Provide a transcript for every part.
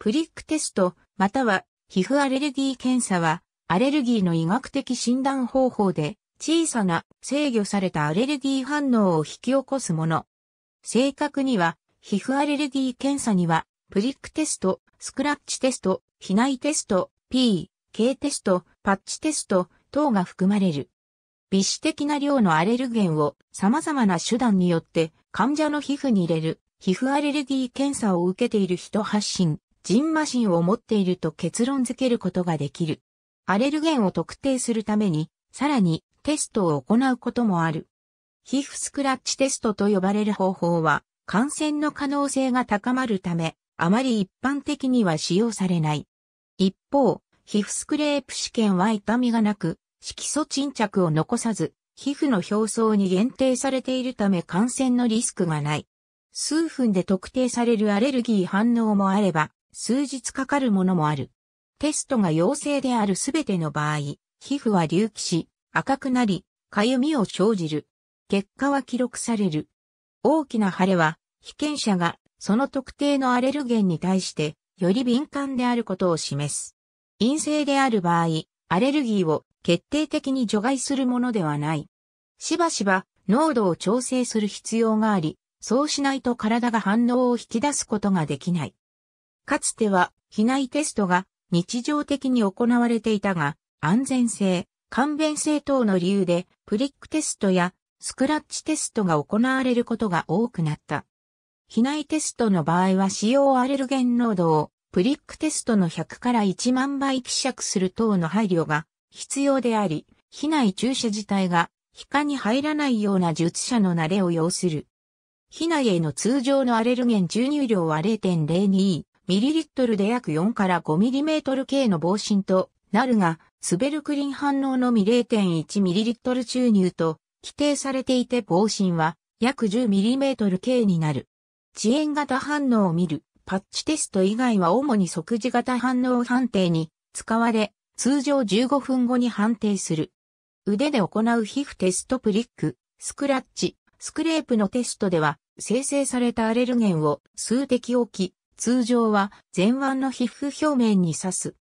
プリックテスト、または皮膚アレルギー検査は、アレルギーの医学的診断方法で、小さな制御されたアレルギー反応を引き起こすもの。正確には、皮膚アレルギー検査には、プリックテスト、スクラッチテスト、避内テスト、P、K テスト、パッチテスト等が含まれる。微視的な量のアレルゲンを様々な手段によって患者の皮膚に入れる皮膚アレルギー検査を受けている人発信。人魔神を持っていると結論付けることができる。アレルゲンを特定するために、さらにテストを行うこともある。皮膚スクラッチテストと呼ばれる方法は、感染の可能性が高まるため、あまり一般的には使用されない。一方、皮膚スクレープ試験は痛みがなく、色素沈着を残さず、皮膚の表層に限定されているため感染のリスクがない。数分で特定されるアレルギー反応もあれば、数日かかるものもある。テストが陽性であるすべての場合、皮膚は隆起し、赤くなり、かゆみを生じる。結果は記録される。大きな腫れは、被験者がその特定のアレルゲンに対してより敏感であることを示す。陰性である場合、アレルギーを決定的に除外するものではない。しばしば濃度を調整する必要があり、そうしないと体が反応を引き出すことができない。かつては、避難テストが日常的に行われていたが、安全性、勘弁性等の理由で、プリックテストやスクラッチテストが行われることが多くなった。機内テストの場合は使用アレルゲン濃度をプリックテストの100から1万倍希釈する等の配慮が必要であり、機内注射自体が皮下に入らないような術者の慣れを要する。機内への通常のアレルゲン注入量は0.02ミリリットルで約4から5ミリメートル径の防振となるが、スベルクリン反応のみ0.1ミリリットル注入と規定されていて防振は約10ミリメートル径になる。遅延型反応を見るパッチテスト以外は主に即時型反応判定に使われ、通常15分後に判定する。腕で行う皮膚テストプリック、スクラッチ、スクレープのテストでは、生成されたアレルゲンを数滴置き、通常は前腕の皮膚表面に刺す。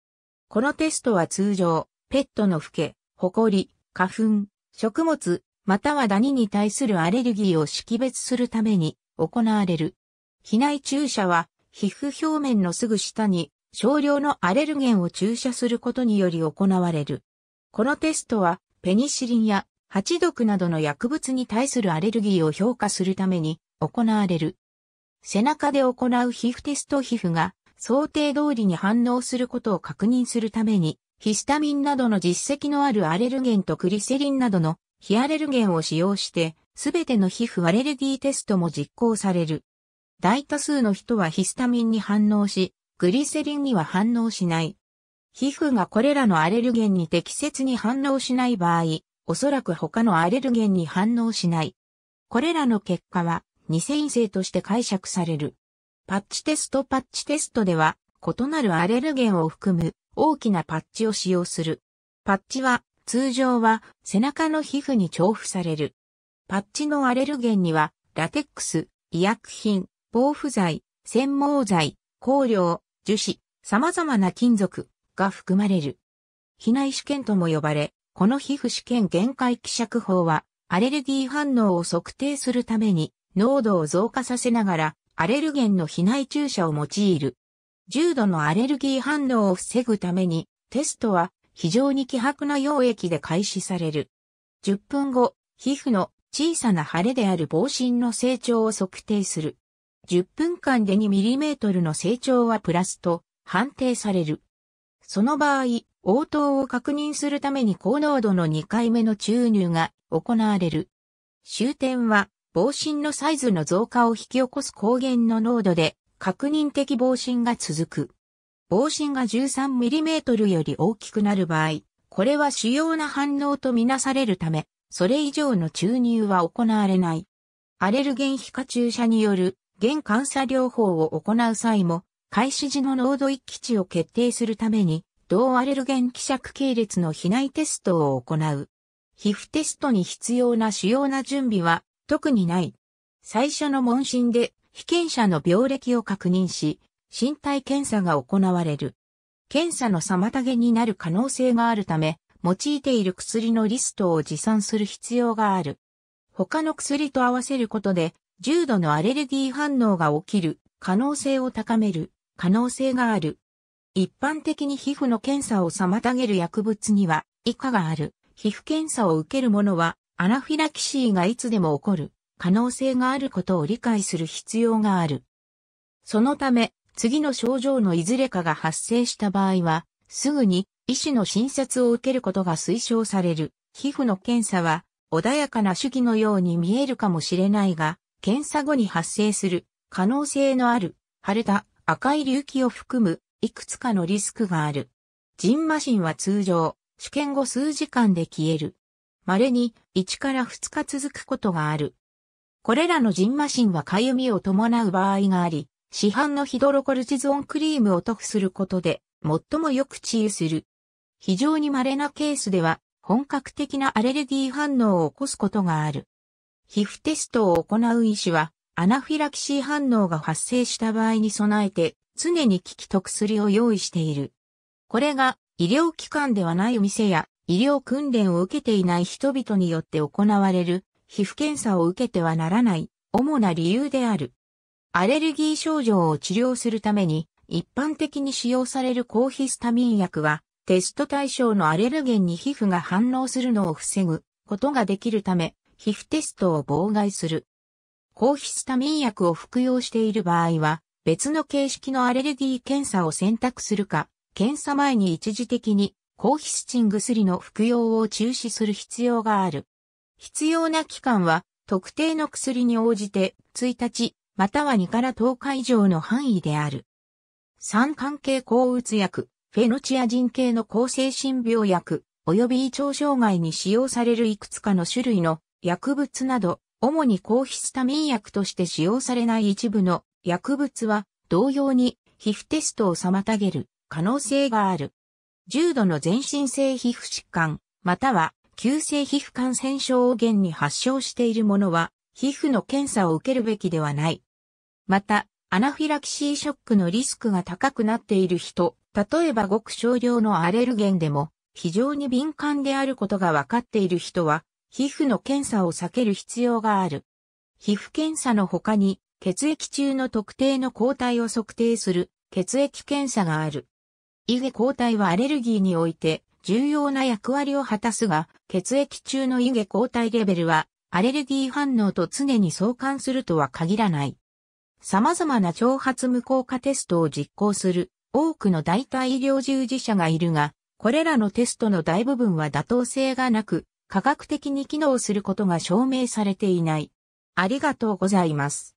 このテストは通常、ペットのフケ、ホコリ、花粉、食物、またはダニに対するアレルギーを識別するために行われる。機内注射は皮膚表面のすぐ下に少量のアレルゲンを注射することにより行われる。このテストはペニシリンやハチ毒などの薬物に対するアレルギーを評価するために行われる。背中で行う皮膚テスト皮膚が想定通りに反応することを確認するために、ヒスタミンなどの実績のあるアレルゲンとクリセリンなどの非アレルゲンを使用して、すべての皮膚アレルギーテストも実行される。大多数の人はヒスタミンに反応し、グリセリンには反応しない。皮膚がこれらのアレルゲンに適切に反応しない場合、おそらく他のアレルゲンに反応しない。これらの結果は、二線性として解釈される。パッチテストパッチテストでは、異なるアレルゲンを含む大きなパッチを使用する。パッチは、通常は背中の皮膚に重複される。パッチのアレルゲンには、ラテックス、医薬品、防腐剤、繊毛剤、香料、樹脂、様々な金属が含まれる。避内試験とも呼ばれ、この皮膚試験限界希釈法は、アレルギー反応を測定するために濃度を増加させながら、アレルゲンの避内注射を用いる。重度のアレルギー反応を防ぐために、テストは非常に希薄な溶液で開始される。10分後、皮膚の小さな腫れである防振の成長を測定する。10分間で 2mm の成長はプラスと判定される。その場合、応答を確認するために高濃度の2回目の注入が行われる。終点は防振のサイズの増加を引き起こす抗原の濃度で確認的防振が続く。防振が 13mm より大きくなる場合、これは主要な反応とみなされるため、それ以上の注入は行われない。アレルゲン皮下注射による、原感作療法を行う際も、開始時の濃度一基値を決定するために、同アレルゲン希釈系列の避内テストを行う。皮膚テストに必要な主要な準備は、特にない。最初の問診で被験者の病歴を確認し、身体検査が行われる。検査の妨げになる可能性があるため、用いている薬のリストを持参する必要がある。他の薬と合わせることで、重度のアレルギー反応が起きる可能性を高める可能性がある。一般的に皮膚の検査を妨げる薬物には以下がある。皮膚検査を受ける者はアナフィラキシーがいつでも起こる可能性があることを理解する必要がある。そのため、次の症状のいずれかが発生した場合は、すぐに医師の診察を受けることが推奨される。皮膚の検査は、穏やかな手技のように見えるかもしれないが、検査後に発生する可能性のある腫れた赤い隆起を含むいくつかのリスクがある。人麻疹は通常、試験後数時間で消える。稀に1から2日続くことがある。これらのジンマシンはかゆみを伴う場合があり、市販のヒドロコルチゾンクリームを塗布することで、最もよく治癒する。非常に稀なケースでは、本格的なアレルギー反応を起こすことがある。皮膚テストを行う医師は、アナフィラキシー反応が発生した場合に備えて、常に効きと薬を用意している。これが、医療機関ではないお店や医療訓練を受けていない人々によって行われる皮膚検査を受けてはならない主な理由である。アレルギー症状を治療するために一般的に使用される抗ヒスタミン薬はテスト対象のアレルゲンに皮膚が反応するのを防ぐことができるため皮膚テストを妨害する。抗ヒスタミン薬を服用している場合は別の形式のアレルギー検査を選択するか検査前に一時的に抗ヒスチン薬の服用を中止する必要がある。必要な期間は特定の薬に応じて1日または2から10日以上の範囲である。三関係抗うつ薬、フェノチア人系の抗精神病薬、及び胃腸障害に使用されるいくつかの種類の薬物など、主に抗ヒスタミン薬として使用されない一部の薬物は同様に皮膚テストを妨げる可能性がある。重度の全身性皮膚疾患、または急性皮膚感染症を原に発症している者は、皮膚の検査を受けるべきではない。また、アナフィラキシーショックのリスクが高くなっている人、例えばごく少量のアレルゲンでも非常に敏感であることが分かっている人は、皮膚の検査を避ける必要がある。皮膚検査の他に、血液中の特定の抗体を測定する血液検査がある。イゲ抗体はアレルギーにおいて重要な役割を果たすが、血液中のイゲ抗体レベルはアレルギー反応と常に相関するとは限らない。様々な挑発無効化テストを実行する多くの代替医療従事者がいるが、これらのテストの大部分は妥当性がなく、科学的に機能することが証明されていない。ありがとうございます。